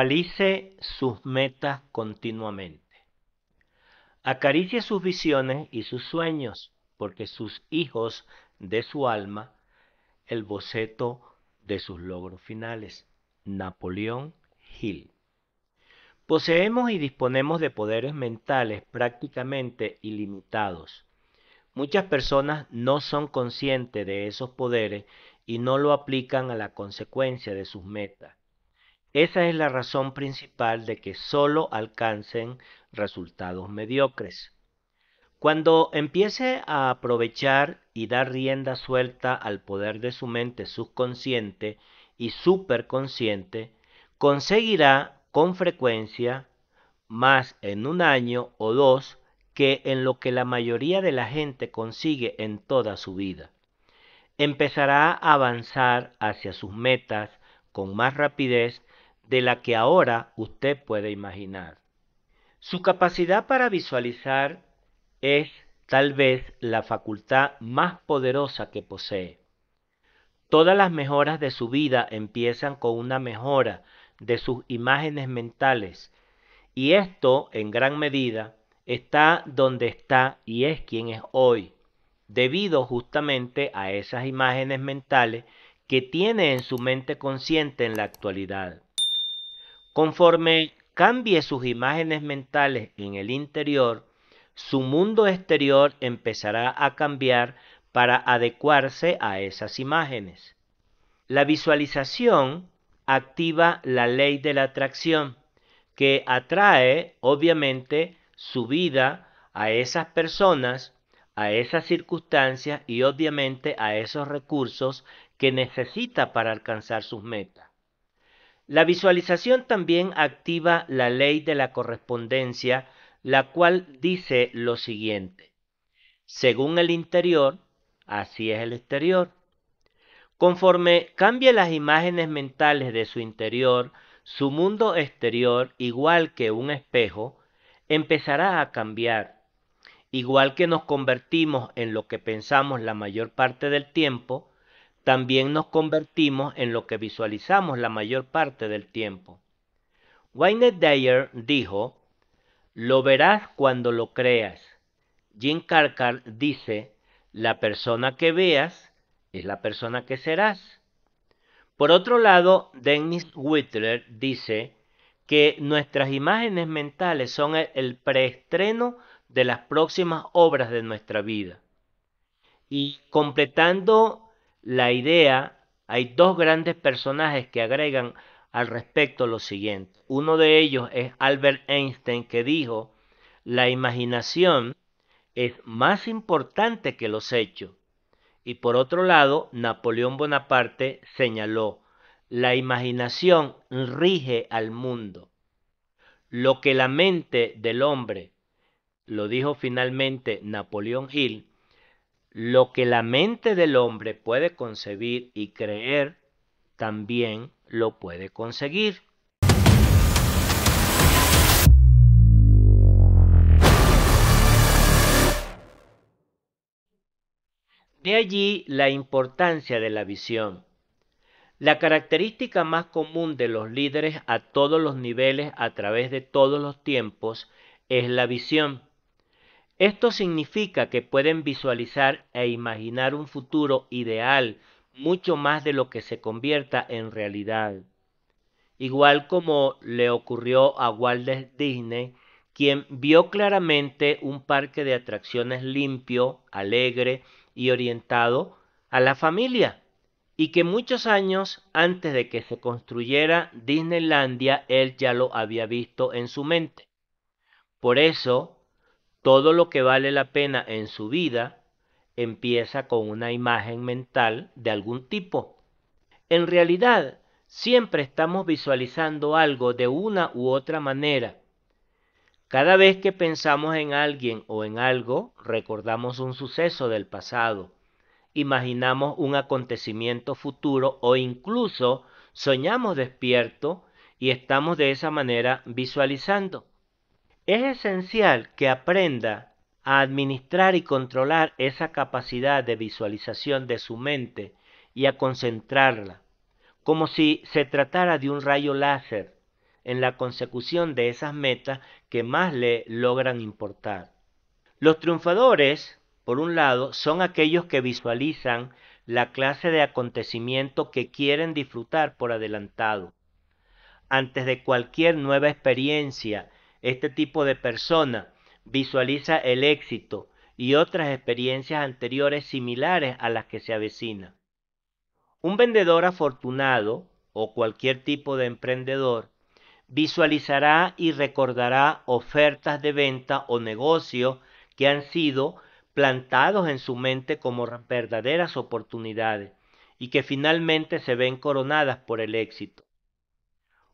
Realice sus metas continuamente. acaricia sus visiones y sus sueños, porque sus hijos de su alma, el boceto de sus logros finales. Napoleón Hill. Poseemos y disponemos de poderes mentales prácticamente ilimitados. Muchas personas no son conscientes de esos poderes y no lo aplican a la consecuencia de sus metas. Esa es la razón principal de que solo alcancen resultados mediocres. Cuando empiece a aprovechar y dar rienda suelta al poder de su mente subconsciente y superconsciente, conseguirá con frecuencia más en un año o dos que en lo que la mayoría de la gente consigue en toda su vida. Empezará a avanzar hacia sus metas con más rapidez de la que ahora usted puede imaginar. Su capacidad para visualizar es tal vez la facultad más poderosa que posee. Todas las mejoras de su vida empiezan con una mejora de sus imágenes mentales y esto en gran medida está donde está y es quien es hoy, debido justamente a esas imágenes mentales que tiene en su mente consciente en la actualidad. Conforme cambie sus imágenes mentales en el interior, su mundo exterior empezará a cambiar para adecuarse a esas imágenes. La visualización activa la ley de la atracción, que atrae, obviamente, su vida a esas personas, a esas circunstancias y obviamente a esos recursos que necesita para alcanzar sus metas. La visualización también activa la ley de la correspondencia, la cual dice lo siguiente. Según el interior, así es el exterior. Conforme cambie las imágenes mentales de su interior, su mundo exterior, igual que un espejo, empezará a cambiar. Igual que nos convertimos en lo que pensamos la mayor parte del tiempo, también nos convertimos en lo que visualizamos la mayor parte del tiempo. Wayne Dyer dijo, lo verás cuando lo creas. Jim Carcar dice, la persona que veas es la persona que serás. Por otro lado, Dennis Whitler dice que nuestras imágenes mentales son el preestreno de las próximas obras de nuestra vida. Y completando la idea, hay dos grandes personajes que agregan al respecto lo siguiente. Uno de ellos es Albert Einstein que dijo, la imaginación es más importante que los hechos. Y por otro lado, Napoleón Bonaparte señaló, la imaginación rige al mundo. Lo que la mente del hombre, lo dijo finalmente Napoleón Hill, lo que la mente del hombre puede concebir y creer, también lo puede conseguir. De allí la importancia de la visión. La característica más común de los líderes a todos los niveles a través de todos los tiempos es la visión. Esto significa que pueden visualizar e imaginar un futuro ideal mucho más de lo que se convierta en realidad. Igual como le ocurrió a Walt Disney, quien vio claramente un parque de atracciones limpio, alegre y orientado a la familia, y que muchos años antes de que se construyera Disneylandia él ya lo había visto en su mente. Por eso, todo lo que vale la pena en su vida empieza con una imagen mental de algún tipo. En realidad, siempre estamos visualizando algo de una u otra manera. Cada vez que pensamos en alguien o en algo, recordamos un suceso del pasado, imaginamos un acontecimiento futuro o incluso soñamos despierto y estamos de esa manera visualizando. Es esencial que aprenda a administrar y controlar esa capacidad de visualización de su mente y a concentrarla, como si se tratara de un rayo láser en la consecución de esas metas que más le logran importar. Los triunfadores, por un lado, son aquellos que visualizan la clase de acontecimiento que quieren disfrutar por adelantado, antes de cualquier nueva experiencia este tipo de persona visualiza el éxito y otras experiencias anteriores similares a las que se avecina. Un vendedor afortunado o cualquier tipo de emprendedor visualizará y recordará ofertas de venta o negocios que han sido plantados en su mente como verdaderas oportunidades y que finalmente se ven coronadas por el éxito.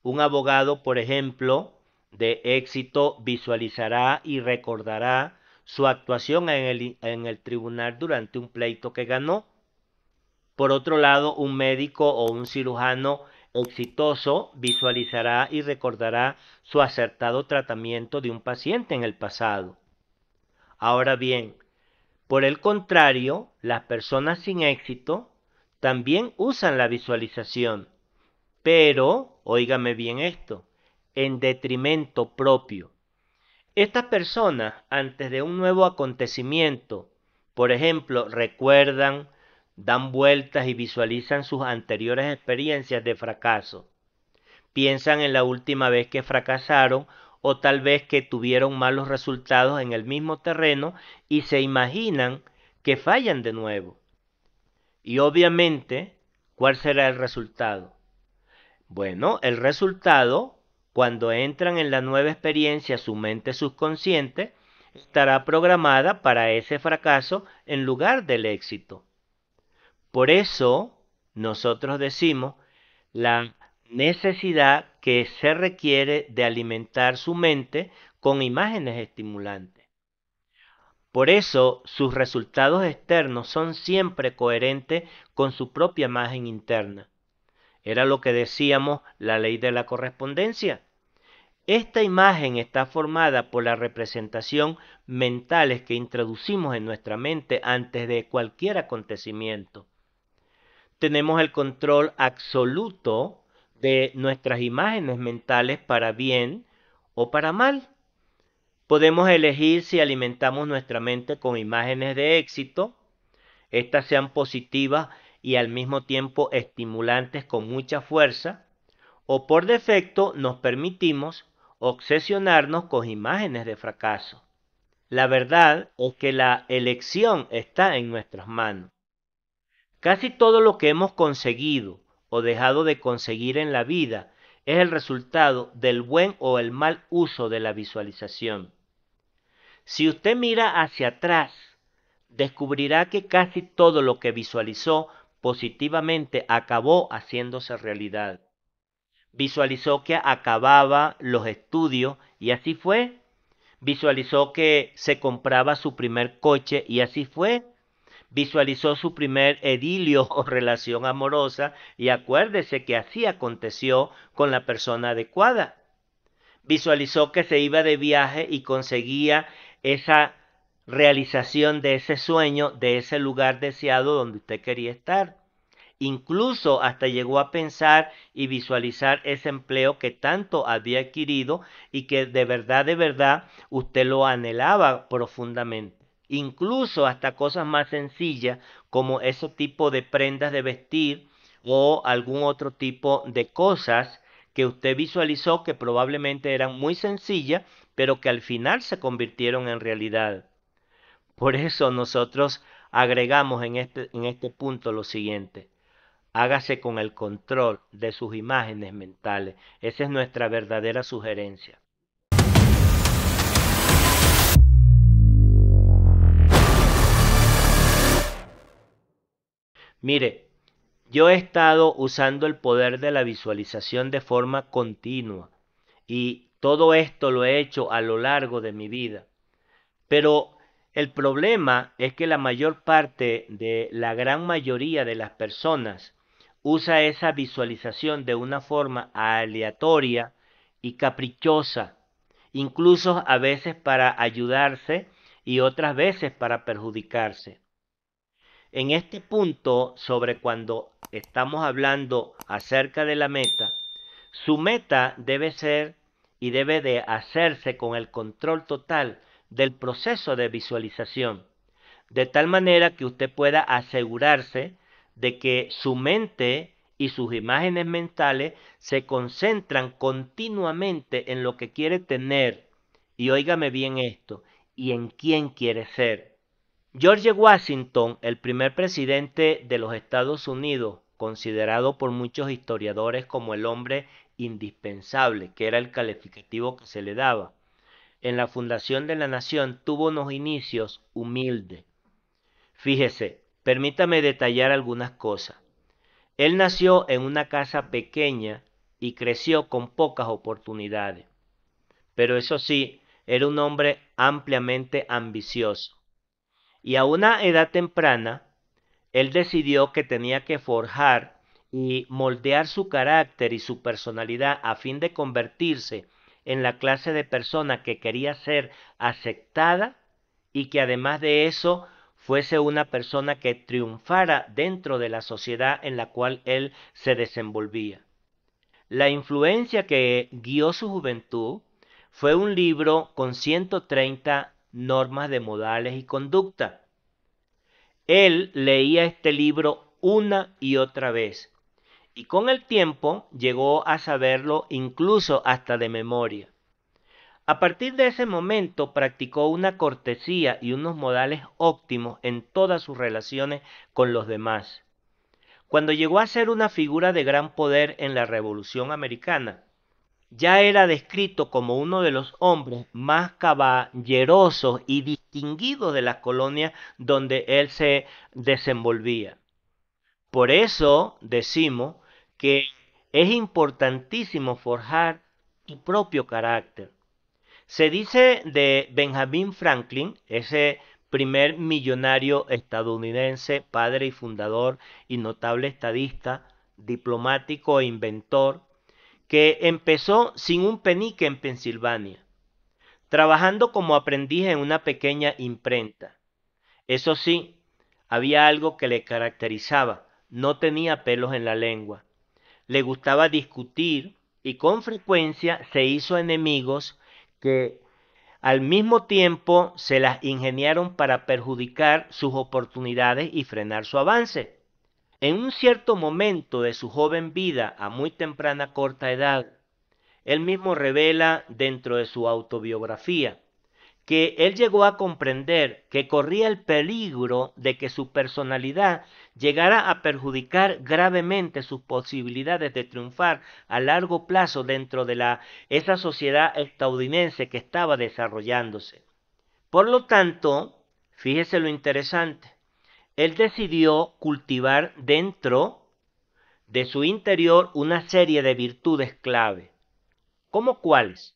Un abogado, por ejemplo, de éxito visualizará y recordará su actuación en el, tribunal durante un pleito que ganó. Por otro lado, un médico o un cirujano exitoso visualizará y recordará su acertado tratamiento de un paciente en el pasado. Ahora bien, por el contrario, las personas sin éxito también usan la visualización, pero, oígame bien esto, en detrimento propio. Estas personas, antes de un nuevo acontecimiento, por ejemplo, recuerdan, dan vueltas y visualizan sus anteriores experiencias de fracaso. Piensan en la última vez que fracasaron o tal vez que tuvieron malos resultados en el mismo terreno y se imaginan que fallan de nuevo. Y obviamente, ¿cuál será el resultado? Bueno, el resultado cuando entran en la nueva experiencia su mente subconsciente, estará programada para ese fracaso en lugar del éxito. Por eso nosotros decimos la necesidad que se requiere de alimentar su mente con imágenes estimulantes. Por eso sus resultados externos son siempre coherentes con su propia imagen interna. Era lo que decíamos la ley de la correspondencia. Esta imagen está formada por la representación mentales que introducimos en nuestra mente antes de cualquier acontecimiento. Tenemos el control absoluto de nuestras imágenes mentales para bien o para mal. Podemos elegir si alimentamos nuestra mente con imágenes de éxito, estas sean positivas y al mismo tiempo estimulantes con mucha fuerza, o por defecto nos permitimos obsesionarnos con imágenes de fracaso. La verdad es que la elección está en nuestras manos. Casi todo lo que hemos conseguido o dejado de conseguir en la vida es el resultado del buen o el mal uso de la visualización. Si usted mira hacia atrás, descubrirá que casi todo lo que visualizó positivamente acabó haciéndose realidad. Visualizó que acababa los estudios y así fue. Visualizó que se compraba su primer coche y así fue. Visualizó su primer edilio o relación amorosa y acuérdese que así aconteció con la persona adecuada. Visualizó que se iba de viaje y conseguía esa realización de ese sueño, de ese lugar deseado donde usted quería estar. Incluso hasta llegó a pensar y visualizar ese empleo que tanto había adquirido y que de verdad, de verdad, usted lo anhelaba profundamente. Incluso hasta cosas más sencillas como ese tipo de prendas de vestir o algún otro tipo de cosas que usted visualizó que probablemente eran muy sencillas, pero que al final se convirtieron en realidad. Por eso nosotros agregamos en este, este punto lo siguiente hágase con el control de sus imágenes mentales. Esa es nuestra verdadera sugerencia. Mire, yo he estado usando el poder de la visualización de forma continua y todo esto lo he hecho a lo largo de mi vida. Pero el problema es que la mayor parte de la gran mayoría de las personas usa esa visualización de una forma aleatoria y caprichosa, incluso a veces para ayudarse y otras veces para perjudicarse. En este punto, sobre cuando estamos hablando acerca de la meta, su meta debe ser y debe de hacerse con el control total del proceso de visualización, de tal manera que usted pueda asegurarse de que su mente y sus imágenes mentales se concentran continuamente en lo que quiere tener. Y óigame bien esto, y en quién quiere ser. George Washington, el primer presidente de los Estados Unidos, considerado por muchos historiadores como el hombre indispensable, que era el calificativo que se le daba, en la fundación de la nación tuvo unos inicios humildes. Fíjese, Permítame detallar algunas cosas. Él nació en una casa pequeña y creció con pocas oportunidades. Pero eso sí, era un hombre ampliamente ambicioso. Y a una edad temprana, él decidió que tenía que forjar y moldear su carácter y su personalidad a fin de convertirse en la clase de persona que quería ser aceptada y que además de eso fuese una persona que triunfara dentro de la sociedad en la cual él se desenvolvía. La influencia que guió su juventud fue un libro con 130 normas de modales y conducta. Él leía este libro una y otra vez, y con el tiempo llegó a saberlo incluso hasta de memoria. A partir de ese momento practicó una cortesía y unos modales óptimos en todas sus relaciones con los demás. Cuando llegó a ser una figura de gran poder en la Revolución Americana, ya era descrito como uno de los hombres más caballerosos y distinguidos de las colonias donde él se desenvolvía. Por eso decimos que es importantísimo forjar tu propio carácter se dice de Benjamin Franklin, ese primer millonario estadounidense, padre y fundador y notable estadista, diplomático e inventor, que empezó sin un penique en Pensilvania, trabajando como aprendiz en una pequeña imprenta. Eso sí, había algo que le caracterizaba, no tenía pelos en la lengua. Le gustaba discutir y con frecuencia se hizo enemigos que al mismo tiempo se las ingeniaron para perjudicar sus oportunidades y frenar su avance. En un cierto momento de su joven vida, a muy temprana corta edad, él mismo revela dentro de su autobiografía, que él llegó a comprender que corría el peligro de que su personalidad llegara a perjudicar gravemente sus posibilidades de triunfar a largo plazo dentro de la, esa sociedad estadounidense que estaba desarrollándose. Por lo tanto, fíjese lo interesante, él decidió cultivar dentro de su interior una serie de virtudes clave. ¿Cómo cuáles?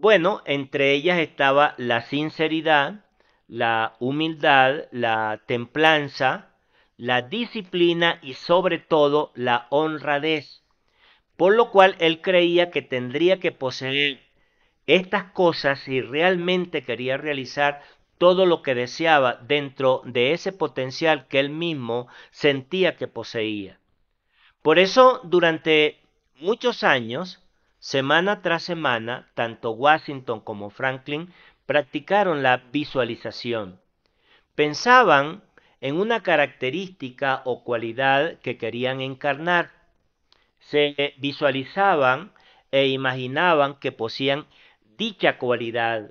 Bueno, entre ellas estaba la sinceridad, la humildad, la templanza, la disciplina y sobre todo la honradez, por lo cual él creía que tendría que poseer estas cosas si realmente quería realizar todo lo que deseaba dentro de ese potencial que él mismo sentía que poseía. Por eso, durante muchos años, Semana tras semana, tanto Washington como Franklin practicaron la visualización. Pensaban en una característica o cualidad que querían encarnar. Se visualizaban e imaginaban que poseían dicha cualidad.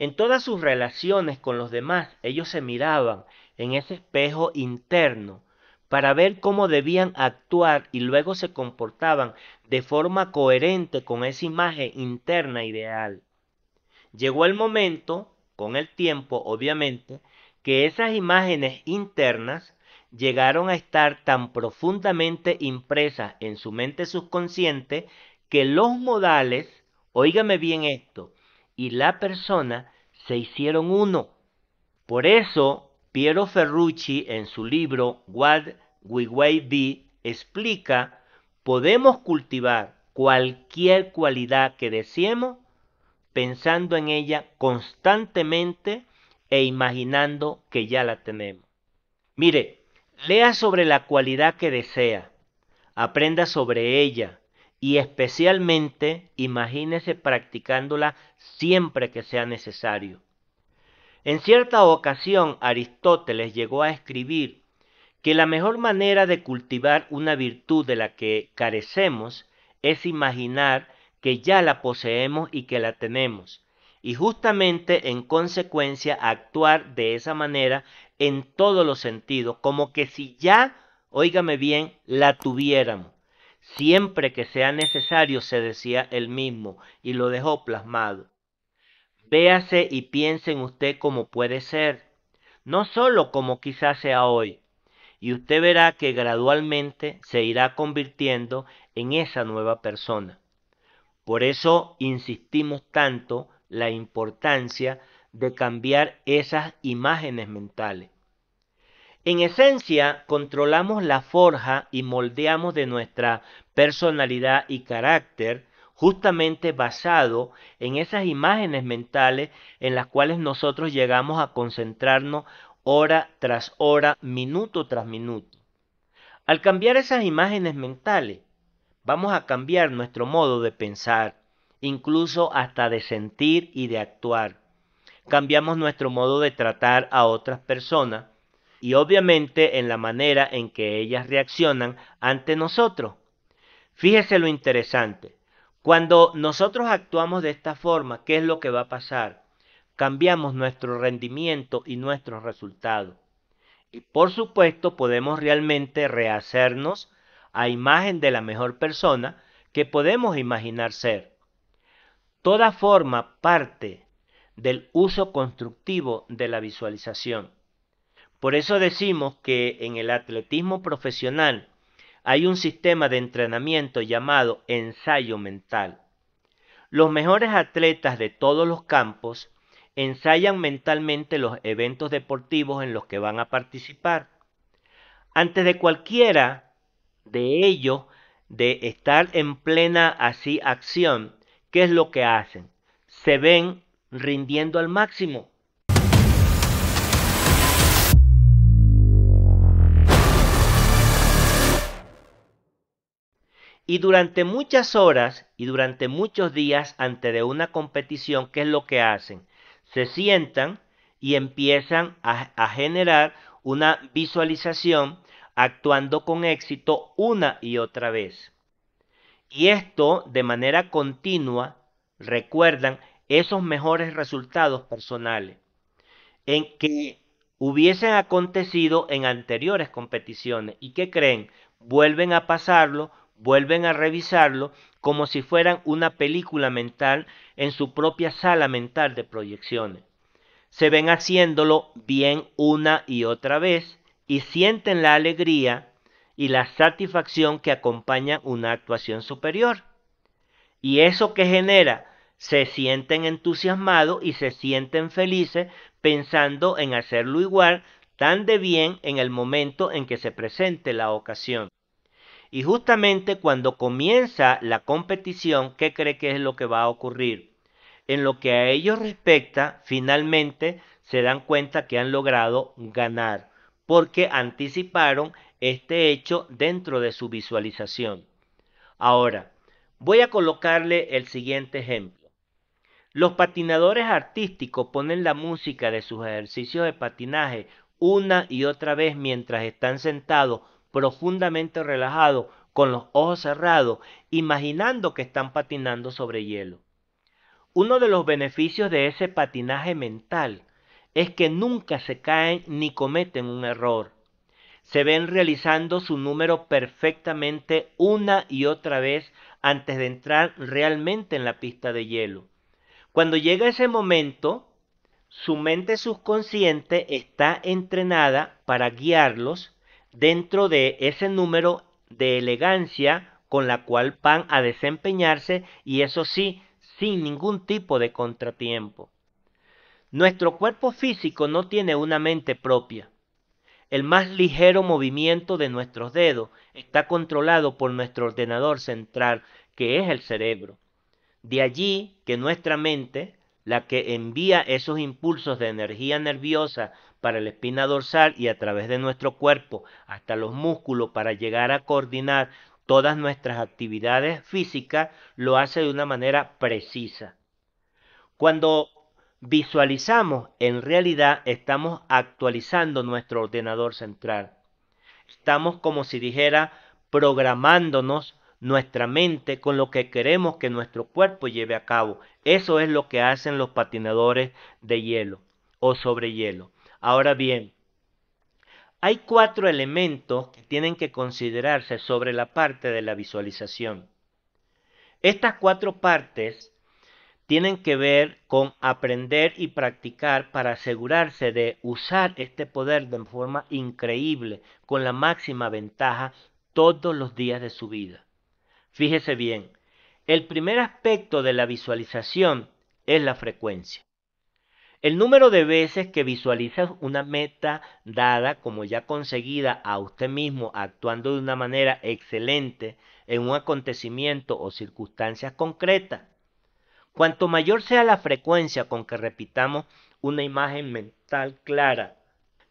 En todas sus relaciones con los demás, ellos se miraban en ese espejo interno para ver cómo debían actuar y luego se comportaban de forma coherente con esa imagen interna ideal. Llegó el momento, con el tiempo obviamente, que esas imágenes internas llegaron a estar tan profundamente impresas en su mente subconsciente que los modales, óigame bien esto, y la persona se hicieron uno. Por eso Piero Ferrucci en su libro What We Way Be explica, podemos cultivar cualquier cualidad que deseemos pensando en ella constantemente e imaginando que ya la tenemos. Mire, lea sobre la cualidad que desea, aprenda sobre ella y especialmente imagínese practicándola siempre que sea necesario. En cierta ocasión Aristóteles llegó a escribir que la mejor manera de cultivar una virtud de la que carecemos es imaginar que ya la poseemos y que la tenemos, y justamente en consecuencia actuar de esa manera en todos los sentidos, como que si ya, óigame bien, la tuviéramos. Siempre que sea necesario, se decía él mismo, y lo dejó plasmado. Véase y piense en usted como puede ser, no solo como quizás sea hoy, y usted verá que gradualmente se irá convirtiendo en esa nueva persona. Por eso insistimos tanto la importancia de cambiar esas imágenes mentales. En esencia, controlamos la forja y moldeamos de nuestra personalidad y carácter justamente basado en esas imágenes mentales en las cuales nosotros llegamos a concentrarnos hora tras hora, minuto tras minuto. Al cambiar esas imágenes mentales, vamos a cambiar nuestro modo de pensar, incluso hasta de sentir y de actuar. Cambiamos nuestro modo de tratar a otras personas y obviamente en la manera en que ellas reaccionan ante nosotros. Fíjese lo interesante. Cuando nosotros actuamos de esta forma, ¿qué es lo que va a pasar? Cambiamos nuestro rendimiento y nuestros resultados. Y por supuesto podemos realmente rehacernos a imagen de la mejor persona que podemos imaginar ser. Toda forma parte del uso constructivo de la visualización. Por eso decimos que en el atletismo profesional hay un sistema de entrenamiento llamado ensayo mental. Los mejores atletas de todos los campos ensayan mentalmente los eventos deportivos en los que van a participar. Antes de cualquiera de ellos, de estar en plena así acción, ¿qué es lo que hacen? Se ven rindiendo al máximo. Y durante muchas horas y durante muchos días antes de una competición, ¿qué es lo que hacen? Se sientan y empiezan a, generar una visualización actuando con éxito una y otra vez. Y esto de manera continua recuerdan esos mejores resultados personales en que hubiesen acontecido en anteriores competiciones. ¿Y qué creen? Vuelven a pasarlo vuelven a revisarlo como si fueran una película mental en su propia sala mental de proyecciones. Se ven haciéndolo bien una y otra vez y sienten la alegría y la satisfacción que acompaña una actuación superior. Y eso que genera, se sienten entusiasmados y se sienten felices pensando en hacerlo igual, tan de bien en el momento en que se presente la ocasión. Y justamente cuando comienza la competición, ¿qué cree que es lo que va a ocurrir? En lo que a ellos respecta, finalmente se dan cuenta que han logrado ganar, porque anticiparon este hecho dentro de su visualización. Ahora, voy a colocarle el siguiente ejemplo. Los patinadores artísticos ponen la música de sus ejercicios de patinaje una y otra vez mientras están sentados profundamente relajado, con los ojos cerrados, imaginando que están patinando sobre hielo. Uno de los beneficios de ese patinaje mental es que nunca se caen ni cometen un error. Se ven realizando su número perfectamente una y otra vez antes de entrar realmente en la pista de hielo. Cuando llega ese momento, su mente subconsciente está entrenada para guiarlos dentro de ese número de elegancia con la cual van a desempeñarse y eso sí, sin ningún tipo de contratiempo. Nuestro cuerpo físico no tiene una mente propia. El más ligero movimiento de nuestros dedos está controlado por nuestro ordenador central, que es el cerebro. De allí que nuestra mente, la que envía esos impulsos de energía nerviosa para la espina dorsal y a través de nuestro cuerpo hasta los músculos para llegar a coordinar todas nuestras actividades físicas, lo hace de una manera precisa. Cuando visualizamos, en realidad estamos actualizando nuestro ordenador central. Estamos como si dijera programándonos nuestra mente con lo que queremos que nuestro cuerpo lleve a cabo. Eso es lo que hacen los patinadores de hielo o sobre hielo. Ahora bien, hay cuatro elementos que tienen que considerarse sobre la parte de la visualización. Estas cuatro partes tienen que ver con aprender y practicar para asegurarse de usar este poder de forma increíble, con la máxima ventaja, todos los días de su vida. Fíjese bien, el primer aspecto de la visualización es la frecuencia. El número de veces que visualizas una meta dada como ya conseguida a usted mismo actuando de una manera excelente en un acontecimiento o circunstancias concretas. Cuanto mayor sea la frecuencia con que repitamos una imagen mental clara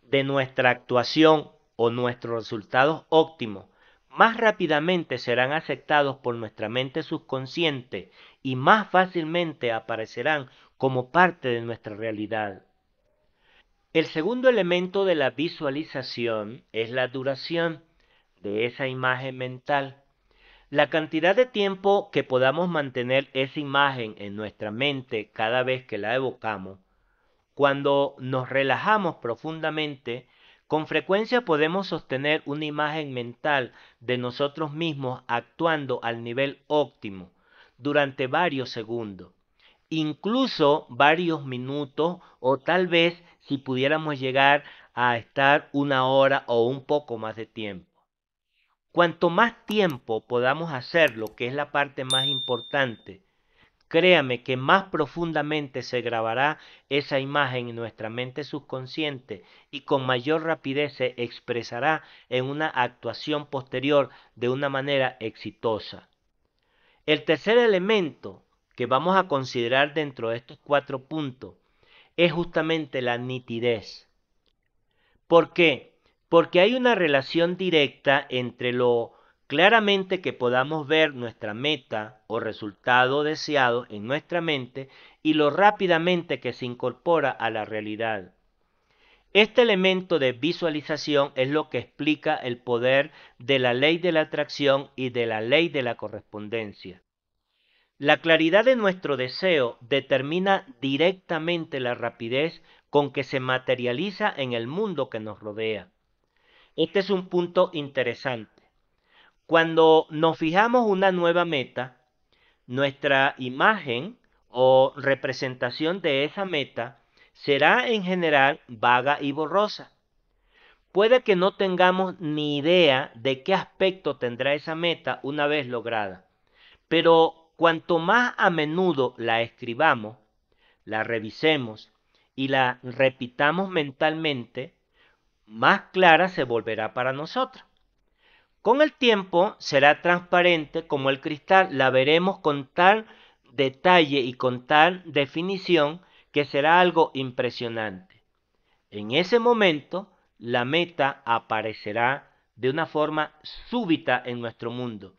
de nuestra actuación o nuestros resultados óptimos, más rápidamente serán aceptados por nuestra mente subconsciente y más fácilmente aparecerán como parte de nuestra realidad. El segundo elemento de la visualización es la duración de esa imagen mental. La cantidad de tiempo que podamos mantener esa imagen en nuestra mente cada vez que la evocamos, cuando nos relajamos profundamente, con frecuencia podemos sostener una imagen mental de nosotros mismos actuando al nivel óptimo durante varios segundos incluso varios minutos o tal vez si pudiéramos llegar a estar una hora o un poco más de tiempo. Cuanto más tiempo podamos hacerlo, que es la parte más importante, créame que más profundamente se grabará esa imagen en nuestra mente subconsciente y con mayor rapidez se expresará en una actuación posterior de una manera exitosa. El tercer elemento que vamos a considerar dentro de estos cuatro puntos es justamente la nitidez. ¿Por qué? Porque hay una relación directa entre lo claramente que podamos ver nuestra meta o resultado deseado en nuestra mente y lo rápidamente que se incorpora a la realidad. Este elemento de visualización es lo que explica el poder de la ley de la atracción y de la ley de la correspondencia. La claridad de nuestro deseo determina directamente la rapidez con que se materializa en el mundo que nos rodea. Este es un punto interesante. Cuando nos fijamos una nueva meta, nuestra imagen o representación de esa meta será en general vaga y borrosa. Puede que no tengamos ni idea de qué aspecto tendrá esa meta una vez lograda, pero Cuanto más a menudo la escribamos, la revisemos y la repitamos mentalmente, más clara se volverá para nosotros. Con el tiempo será transparente como el cristal, la veremos con tal detalle y con tal definición que será algo impresionante. En ese momento, la meta aparecerá de una forma súbita en nuestro mundo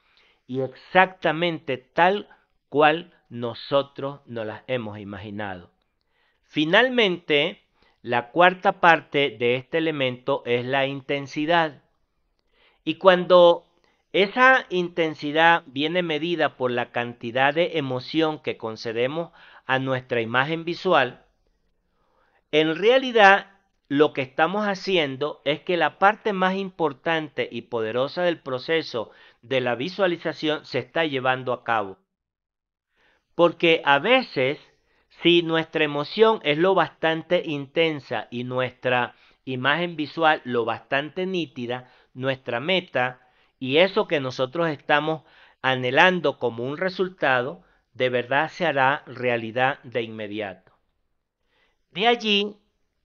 y exactamente tal cual nosotros nos las hemos imaginado. Finalmente, la cuarta parte de este elemento es la intensidad. Y cuando esa intensidad viene medida por la cantidad de emoción que concedemos a nuestra imagen visual, en realidad lo que estamos haciendo es que la parte más importante y poderosa del proceso de la visualización se está llevando a cabo. Porque a veces, si nuestra emoción es lo bastante intensa y nuestra imagen visual lo bastante nítida, nuestra meta y eso que nosotros estamos anhelando como un resultado, de verdad se hará realidad de inmediato. De allí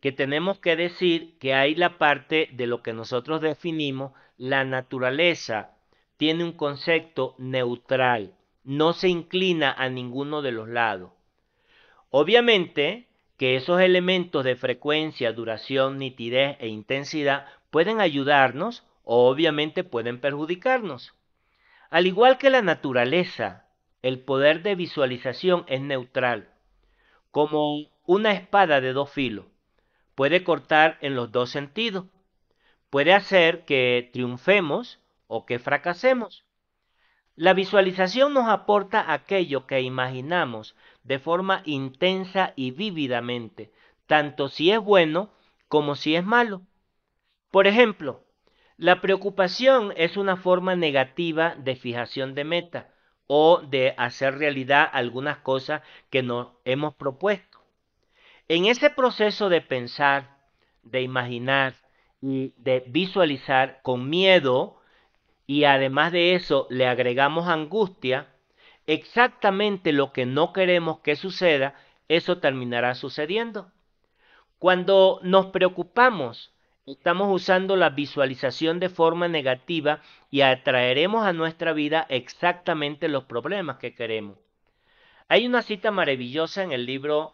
que tenemos que decir que hay la parte de lo que nosotros definimos, la naturaleza tiene un concepto neutral, no se inclina a ninguno de los lados. Obviamente que esos elementos de frecuencia, duración, nitidez e intensidad pueden ayudarnos o obviamente pueden perjudicarnos. Al igual que la naturaleza, el poder de visualización es neutral, como una espada de dos filos puede cortar en los dos sentidos. Puede hacer que triunfemos o que fracasemos. La visualización nos aporta aquello que imaginamos de forma intensa y vívidamente, tanto si es bueno como si es malo. Por ejemplo, la preocupación es una forma negativa de fijación de meta o de hacer realidad algunas cosas que nos hemos propuesto. En ese proceso de pensar, de imaginar y de visualizar con miedo, y además de eso le agregamos angustia, exactamente lo que no queremos que suceda, eso terminará sucediendo. Cuando nos preocupamos, estamos usando la visualización de forma negativa y atraeremos a nuestra vida exactamente los problemas que queremos. Hay una cita maravillosa en el libro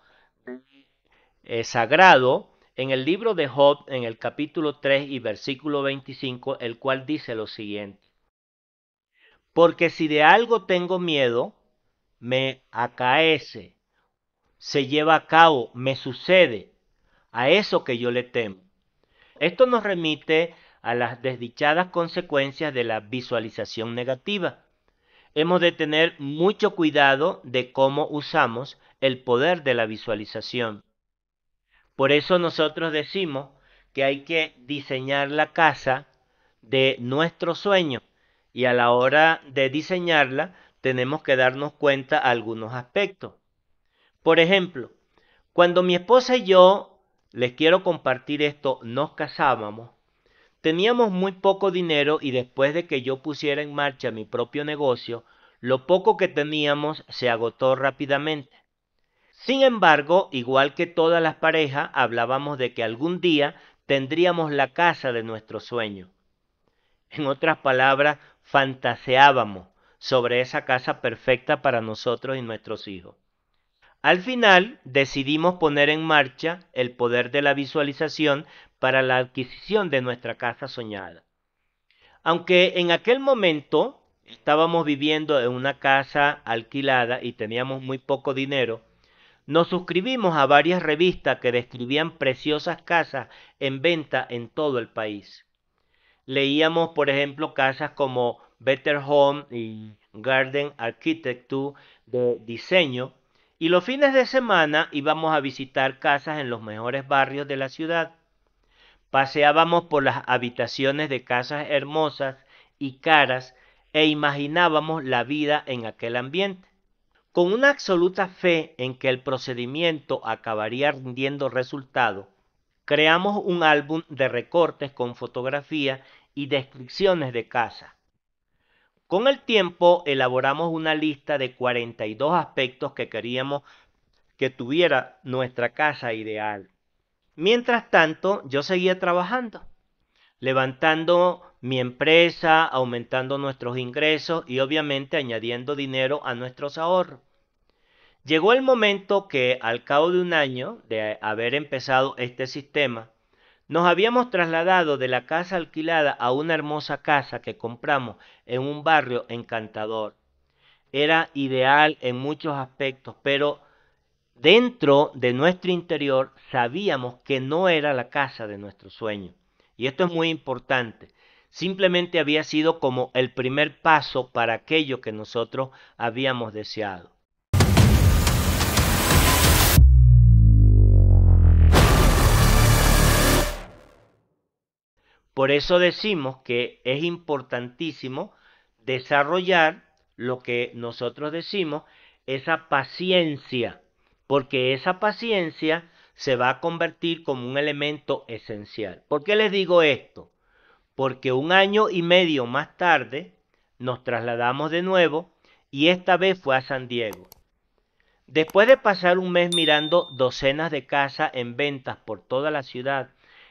es eh, sagrado en el libro de Job, en el capítulo 3 y versículo 25, el cual dice lo siguiente. Porque si de algo tengo miedo, me acaece, se lleva a cabo, me sucede, a eso que yo le temo. Esto nos remite a las desdichadas consecuencias de la visualización negativa. Hemos de tener mucho cuidado de cómo usamos el poder de la visualización. Por eso nosotros decimos que hay que diseñar la casa de nuestro sueño y a la hora de diseñarla tenemos que darnos cuenta algunos aspectos. Por ejemplo, cuando mi esposa y yo, les quiero compartir esto, nos casábamos, teníamos muy poco dinero y después de que yo pusiera en marcha mi propio negocio, lo poco que teníamos se agotó rápidamente. Sin embargo, igual que todas las parejas, hablábamos de que algún día tendríamos la casa de nuestro sueño. En otras palabras, fantaseábamos sobre esa casa perfecta para nosotros y nuestros hijos. Al final decidimos poner en marcha el poder de la visualización para la adquisición de nuestra casa soñada. Aunque en aquel momento estábamos viviendo en una casa alquilada y teníamos muy poco dinero, nos suscribimos a varias revistas que describían preciosas casas en venta en todo el país. Leíamos, por ejemplo, casas como Better Home y Garden Architecture de diseño y los fines de semana íbamos a visitar casas en los mejores barrios de la ciudad. Paseábamos por las habitaciones de casas hermosas y caras e imaginábamos la vida en aquel ambiente. Con una absoluta fe en que el procedimiento acabaría rindiendo resultado, creamos un álbum de recortes con fotografía y descripciones de casa. Con el tiempo elaboramos una lista de 42 aspectos que queríamos que tuviera nuestra casa ideal. Mientras tanto, yo seguía trabajando, levantando mi empresa, aumentando nuestros ingresos y obviamente añadiendo dinero a nuestros ahorros. Llegó el momento que al cabo de un año de haber empezado este sistema, nos habíamos trasladado de la casa alquilada a una hermosa casa que compramos en un barrio encantador. Era ideal en muchos aspectos, pero dentro de nuestro interior sabíamos que no era la casa de nuestro sueño. Y esto es muy importante simplemente había sido como el primer paso para aquello que nosotros habíamos deseado. Por eso decimos que es importantísimo desarrollar lo que nosotros decimos, esa paciencia, porque esa paciencia se va a convertir como un elemento esencial. ¿Por qué les digo esto? porque un año y medio más tarde nos trasladamos de nuevo y esta vez fue a San Diego. Después de pasar un mes mirando docenas de casas en ventas por toda la ciudad,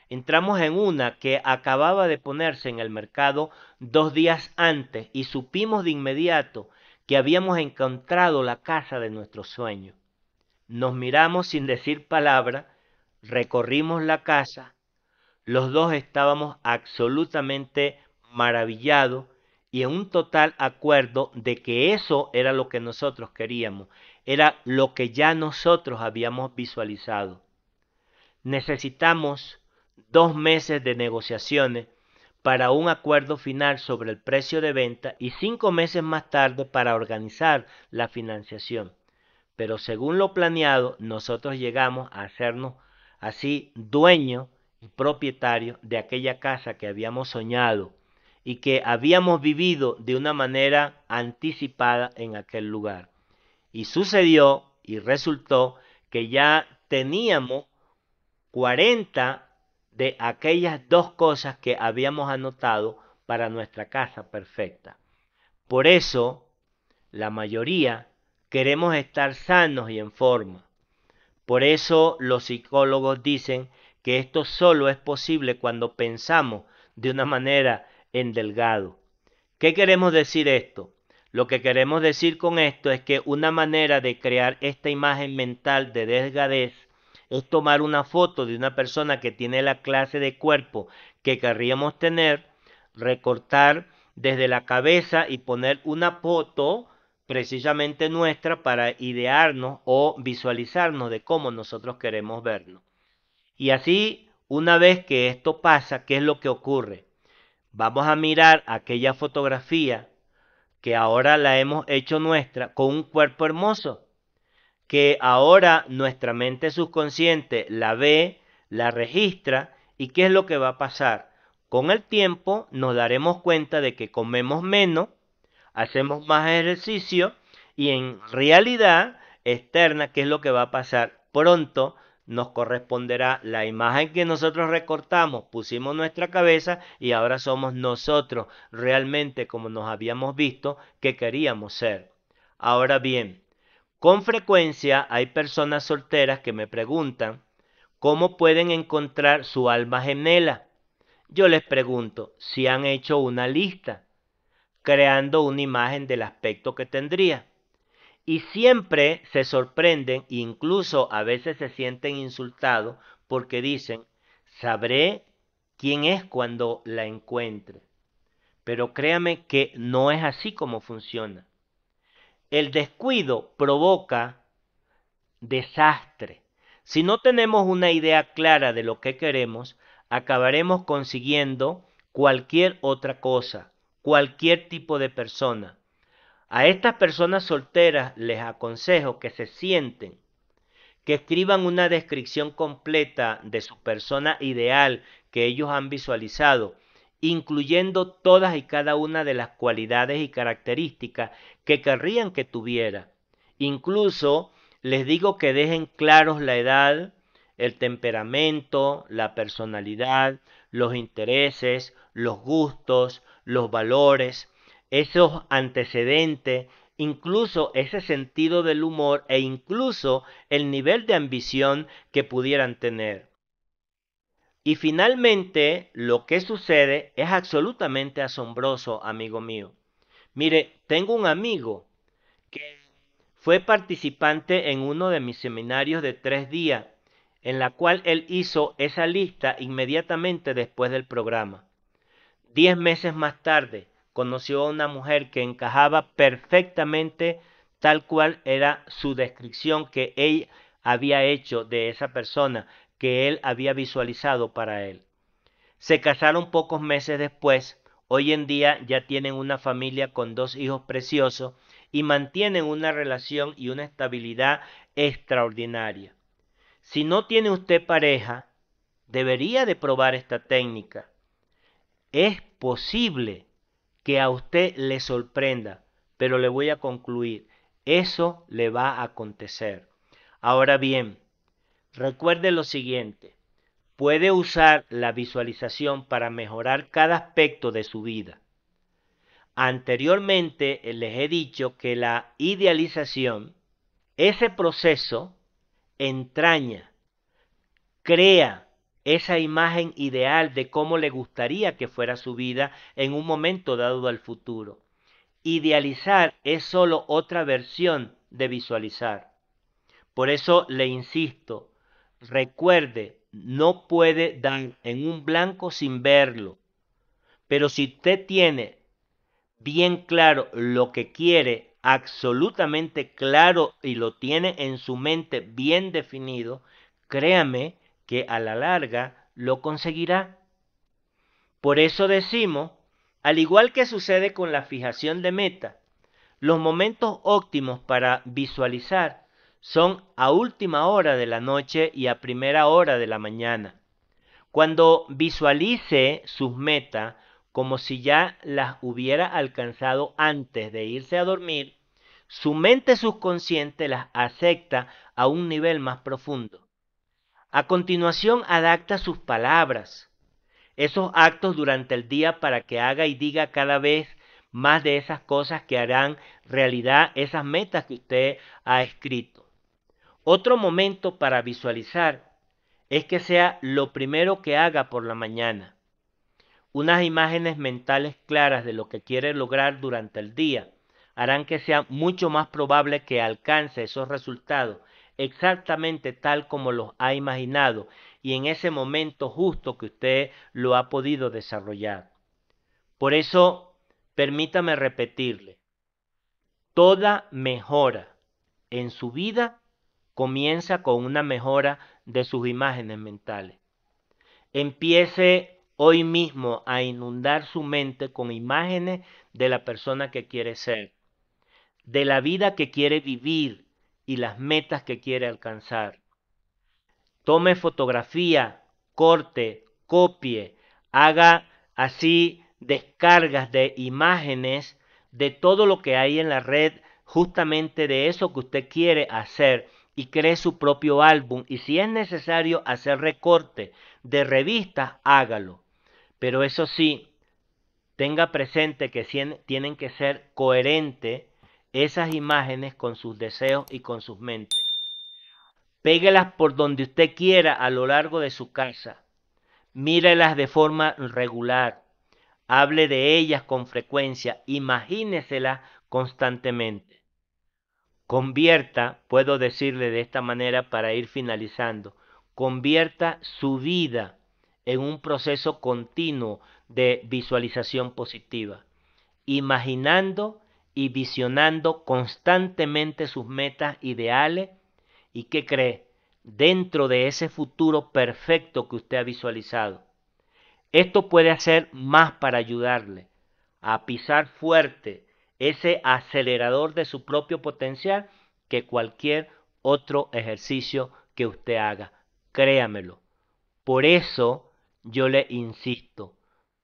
entramos en una que acababa de ponerse en el mercado dos días antes y supimos de inmediato que habíamos encontrado la casa de nuestro sueño. Nos miramos sin decir palabra, recorrimos la casa, los dos estábamos absolutamente maravillados y en un total acuerdo de que eso era lo que nosotros queríamos, era lo que ya nosotros habíamos visualizado. Necesitamos dos meses de negociaciones para un acuerdo final sobre el precio de venta y cinco meses más tarde para organizar la financiación. Pero según lo planeado, nosotros llegamos a hacernos así dueños y propietario de aquella casa que habíamos soñado y que habíamos vivido de una manera anticipada en aquel lugar. Y sucedió y resultó que ya teníamos 40 de aquellas dos cosas que habíamos anotado para nuestra casa perfecta. Por eso, la mayoría queremos estar sanos y en forma. Por eso los psicólogos dicen que esto solo es posible cuando pensamos de una manera en delgado. ¿Qué queremos decir esto? Lo que queremos decir con esto es que una manera de crear esta imagen mental de delgadez es tomar una foto de una persona que tiene la clase de cuerpo que querríamos tener, recortar desde la cabeza y poner una foto precisamente nuestra para idearnos o visualizarnos de cómo nosotros queremos vernos. Y así, una vez que esto pasa, ¿qué es lo que ocurre? Vamos a mirar aquella fotografía que ahora la hemos hecho nuestra con un cuerpo hermoso, que ahora nuestra mente subconsciente la ve, la registra, y ¿qué es lo que va a pasar? Con el tiempo nos daremos cuenta de que comemos menos, hacemos más ejercicio y en realidad externa, ¿qué es lo que va a pasar? Pronto nos corresponderá la imagen que nosotros recortamos, pusimos nuestra cabeza y ahora somos nosotros realmente como nos habíamos visto que queríamos ser. Ahora bien, con frecuencia hay personas solteras que me preguntan cómo pueden encontrar su alma gemela. Yo les pregunto si han hecho una lista, creando una imagen del aspecto que tendría. Y siempre se sorprenden, incluso a veces se sienten insultados porque dicen, sabré quién es cuando la encuentre. Pero créame que no es así como funciona. El descuido provoca desastre. Si no tenemos una idea clara de lo que queremos, acabaremos consiguiendo cualquier otra cosa, cualquier tipo de persona. A estas personas solteras les aconsejo que se sienten, que escriban una descripción completa de su persona ideal que ellos han visualizado, incluyendo todas y cada una de las cualidades y características que querrían que tuviera. Incluso les digo que dejen claros la edad, el temperamento, la personalidad, los intereses, los gustos, los valores, esos antecedentes, incluso ese sentido del humor e incluso el nivel de ambición que pudieran tener. Y finalmente, lo que sucede es absolutamente asombroso, amigo mío. Mire, tengo un amigo que fue participante en uno de mis seminarios de tres días, en la cual él hizo esa lista inmediatamente después del programa. Diez meses más tarde, conoció a una mujer que encajaba perfectamente tal cual era su descripción que él había hecho de esa persona que él había visualizado para él. Se casaron pocos meses después, hoy en día ya tienen una familia con dos hijos preciosos y mantienen una relación y una estabilidad extraordinaria. Si no tiene usted pareja, debería de probar esta técnica. Es posible que a usted le sorprenda, pero le voy a concluir, eso le va a acontecer. Ahora bien, recuerde lo siguiente, puede usar la visualización para mejorar cada aspecto de su vida. Anteriormente les he dicho que la idealización, ese proceso, entraña, crea esa imagen ideal de cómo le gustaría que fuera su vida en un momento dado al futuro. Idealizar es solo otra versión de visualizar. Por eso le insisto, recuerde, no puede dar en un blanco sin verlo. Pero si usted tiene bien claro lo que quiere, absolutamente claro y lo tiene en su mente bien definido, créame que a la larga lo conseguirá. Por eso decimos, al igual que sucede con la fijación de meta, los momentos óptimos para visualizar son a última hora de la noche y a primera hora de la mañana. Cuando visualice sus metas como si ya las hubiera alcanzado antes de irse a dormir, su mente subconsciente las acepta a un nivel más profundo. A continuación adapta sus palabras, esos actos durante el día para que haga y diga cada vez más de esas cosas que harán realidad esas metas que usted ha escrito. Otro momento para visualizar es que sea lo primero que haga por la mañana. Unas imágenes mentales claras de lo que quiere lograr durante el día harán que sea mucho más probable que alcance esos resultados exactamente tal como los ha imaginado y en ese momento justo que usted lo ha podido desarrollar. Por eso, permítame repetirle, toda mejora en su vida comienza con una mejora de sus imágenes mentales. Empiece hoy mismo a inundar su mente con imágenes de la persona que quiere ser, de la vida que quiere vivir y las metas que quiere alcanzar. Tome fotografía, corte, copie, haga así descargas de imágenes de todo lo que hay en la red, justamente de eso que usted quiere hacer y cree su propio álbum. Y si es necesario hacer recorte de revistas, hágalo. Pero eso sí, tenga presente que tienen que ser coherentes esas imágenes con sus deseos y con sus mentes. Péguelas por donde usted quiera a lo largo de su casa. Mírelas de forma regular. Hable de ellas con frecuencia. Imagíneselas constantemente. Convierta, puedo decirle de esta manera para ir finalizando, convierta su vida en un proceso continuo de visualización positiva, imaginando y visionando constantemente sus metas ideales y qué cree dentro de ese futuro perfecto que usted ha visualizado. Esto puede hacer más para ayudarle a pisar fuerte ese acelerador de su propio potencial que cualquier otro ejercicio que usted haga. Créamelo. Por eso yo le insisto,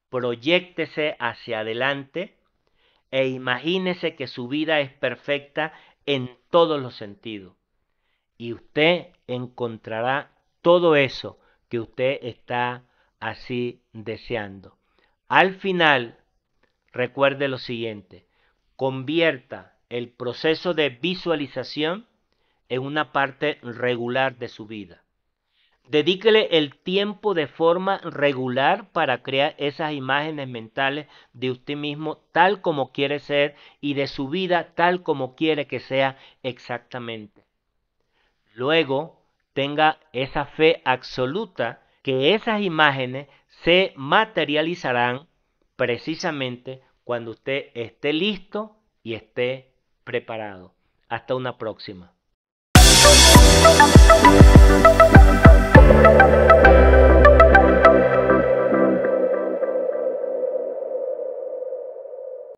proyectese hacia adelante e imagínese que su vida es perfecta en todos los sentidos. Y usted encontrará todo eso que usted está así deseando. Al final, recuerde lo siguiente, convierta el proceso de visualización en una parte regular de su vida. Dedíquele el tiempo de forma regular para crear esas imágenes mentales de usted mismo tal como quiere ser y de su vida tal como quiere que sea exactamente. Luego, tenga esa fe absoluta que esas imágenes se materializarán precisamente cuando usted esté listo y esté preparado. Hasta una próxima. Thank you.